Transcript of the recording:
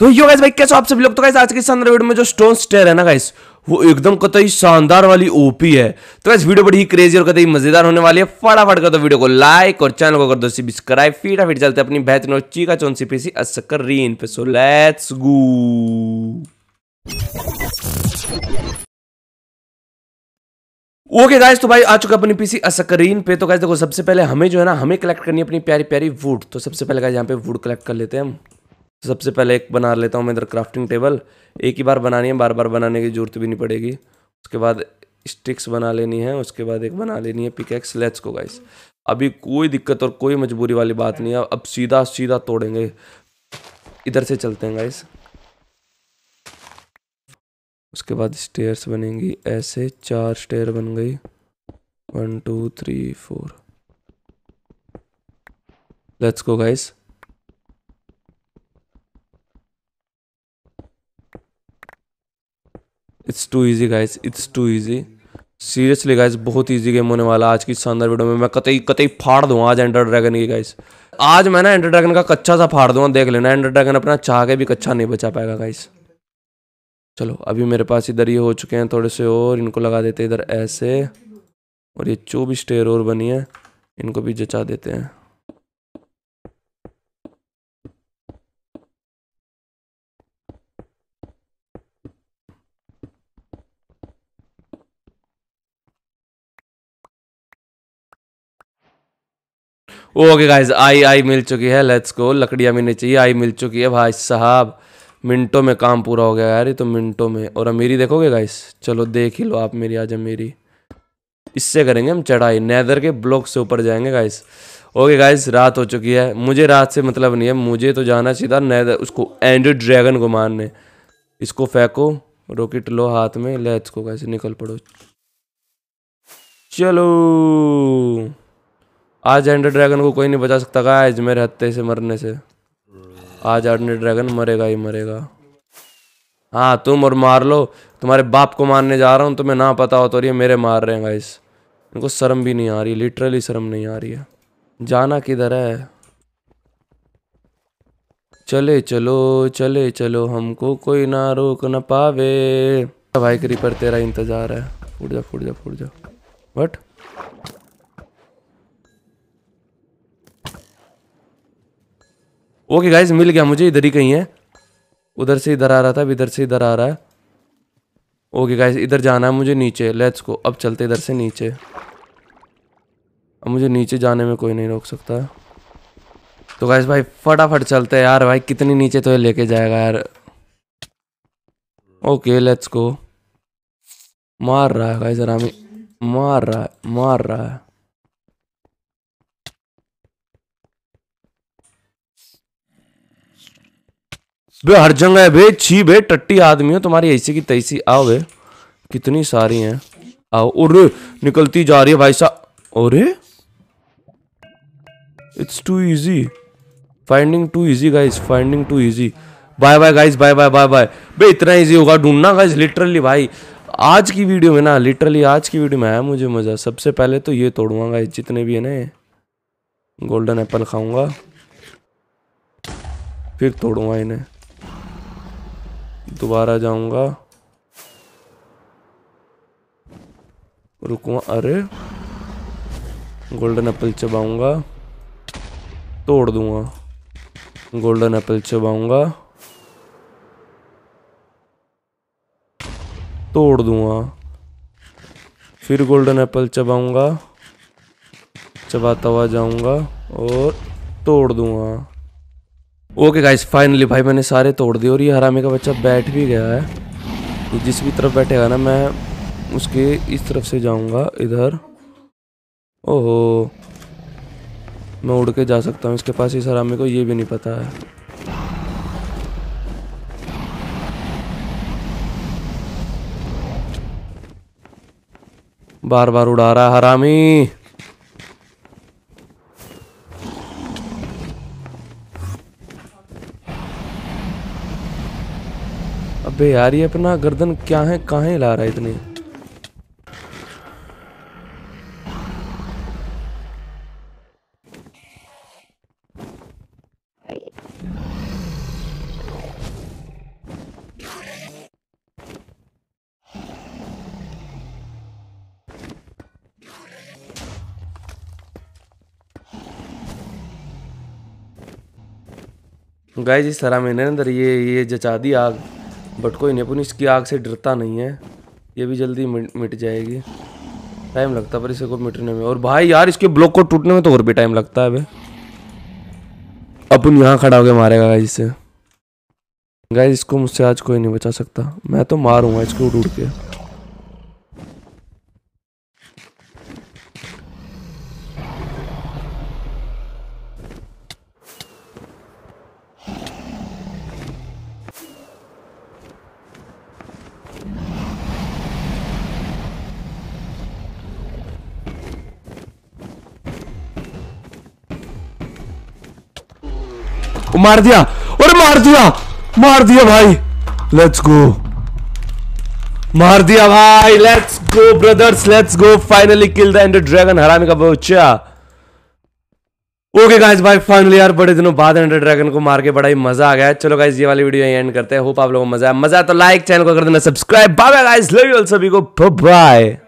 तो yo guys भाई कैसे आप सभी लोग तो गाइस आज के शानदार वीडियो में जो स्टोन स्टेयर है ना गाइस वो एकदम कतई शानदार वाली ओपी है तो गाइस वीडियो बड़ी ही क्रेजी और कतई मजेदार होने वाली है फटाफट कर दो वीडियो को लाइक और चैनल को कर दो सब्सक्राइब फीटा चलते अपनी बेहतरीन और चीका चौन सी पीसी असकर रीन पे so let's go okay okay guys तो भाई आ चुका अपनी पीसी असकरीन पे तो गाइस देखो सबसे पहले हमें जो है ना हमें कलेक्ट करनी है अपनी प्यारी प्यारी वुड तो सबसे पहले गाइस यहाँ पे वुड कलेक्ट कर लेते हैं हम सबसे पहले एक बना लेता हूँ मैं इधर क्राफ्टिंग टेबल एक ही बार बनानी है बार बार बनाने की ज़रूरत भी नहीं पड़ेगी उसके बाद स्टिक्स बना लेनी है उसके बाद एक बना लेनी है पिकैक्स लेट्स को गाइस अभी कोई दिक्कत और कोई मजबूरी वाली बात नहीं है अब सीधा सीधा तोड़ेंगे इधर से चलते हैं गाइस उसके बाद स्टेयर्स बनेंगी ऐसे चार स्टेयर बन गई one two three four let's go guys it's too easy guys it's too easy seriously guys बहुत ईजी गेम होने वाला आज की शानदार वीडियो में मैं कतई कतई फाड़ दूँ आज एंडर ड्रैगन की गाइज आज मैं ना एंडर ड्रैगन का कच्चा सा फाड़ दूँगा देख लेना एंडर ड्रैगन अपना चाह के भी कच्चा नहीं बचा पाएगा गाइज चलो अभी मेरे पास इधर ये हो चुके हैं थोड़े से और इनको लगा देते इधर ऐसे और ये चौबीस टेयर और बनी है इनको भी जचा देते हैं ओके गाइज आई आई मिल चुकी है लेट्स को लकड़ियाँ मिलनी चाहिए आई मिल चुकी है भाई साहब मिनटों में काम पूरा हो गया यार ये तो मिनटों में और अमीरी देखोगे गाइस चलो देख ही लो आप मेरी आज अमीरी इससे करेंगे हम चढ़ाई नैदर के ब्लॉक से ऊपर जाएंगे गाइस ओके गाइस रात हो चुकी है मुझे रात से मतलब नहीं है मुझे तो जाना सीधा नैदर उसको एंड ड्रैगन को मारने इसको फेंको रॉकेट लो हाथ में लेट्स को गाइस निकल पड़ो चलो आज एंडर ड्रैगन को कोई नहीं बचा सकता गाइस मेरे हत्ते से मरने से आज एंडर ड्रैगन मरेगा ही मरेगा हाँ तुम और मार लो तुम्हारे बाप को मारने जा रहा हूँ तुम्हें ना पता हो तो ये मेरे मार रहे हैं गाइस इनको शर्म भी नहीं आ रही लिटरली शर्म नहीं आ रही है जाना किधर है चले चलो चले चलो हमको कोई ना रोक ना पावे भाई पर तेरा इंतजार है फूट जा फूट जा फूट जा बट ओके गाइज मिल गया मुझे इधर ही कहीं है उधर से इधर आ रहा था अब इधर से इधर आ रहा है ओके गाइज इधर जाना है मुझे नीचे लेट्स को अब चलते इधर से नीचे अब मुझे नीचे जाने में कोई नहीं रोक सकता तो गाइज भाई फटाफट चलते हैं यार भाई कितनी नीचे तो ये लेके जाएगा यार ओके लेट्स को मार रहा है गाइज आराम मार रहा है मार रहा है बे हर जगह है बे छी बे टट्टी आदमी हो तुम्हारी ऐसी की तैसी आओ बे कितनी सारी हैं आओ और निकलती जा रही है भाई साहब और it's too easy finding too easy guys finding too easy bye bye guys bye bye bye bye बे इतना इजी होगा ढूंढना गाइज लिटरली भाई आज की वीडियो में ना लिटरली आज की वीडियो में आया मुझे मज़ा सबसे पहले तो ये तोड़ूंगा गाइस जितने भी है ना गोल्डन एप्पल खाऊंगा फिर तोड़ूंगा इन्हें दोबारा जाऊंगा रुकूंगा अरे गोल्डन एप्पल चबाऊंगा तोड़ दूंगा गोल्डन एप्पल चबाऊंगा तोड़ दूंगा फिर गोल्डन एप्पल चबाऊंगा चबाता हुआ जाऊंगा और तोड़ दूंगा ओके गाइस फाइनली भाई मैंने सारे तोड़ दिए और ये हरामे का बच्चा बैठ भी गया है तो जिस भी तरफ बैठेगा ना मैं उसके इस तरफ से जाऊंगा इधर ओहो मैं उड़ के जा सकता हूँ इसके पास इस हरामे को ये भी नहीं पता है बार बार उड़ा रहा हरामी अबे यार ये अपना गर्दन क्या है कहा ला रहा है इतने गाय जी सरा मैंने अंदर ये ये जचा दी आग बट कोई नहीं अपन इसकी आग से डरता नहीं है ये भी जल्दी मिट जाएगी टाइम लगता पर इसे को मिटने में और भाई यार इसके ब्लॉक को टूटने में तो और भी टाइम लगता है भाई अपन यहाँ खड़ा होकर मारेगा गाइस इसे गाइस इसको मुझसे आज कोई नहीं बचा सकता मैं तो मारूंगा इसको उड़ उड़ के मार दिया और मार दिया मार दिया भाई लेट्स गो मार दिया भाई let's go brothers let's go finally kill the ender dragon हराने का बच्चा ओके गाइस भाई फाइनली यार बड़े दिनों बाद एंडर ड्रैगन को मार के बड़ा ही मजा आ गया चलो गाइस ये वाली वीडियो एंड करते हैं होप आप लोगों को मजा आया मजा तो लाइक चैनल को कर देना subscribe bye bye guys love you all सभी को बाय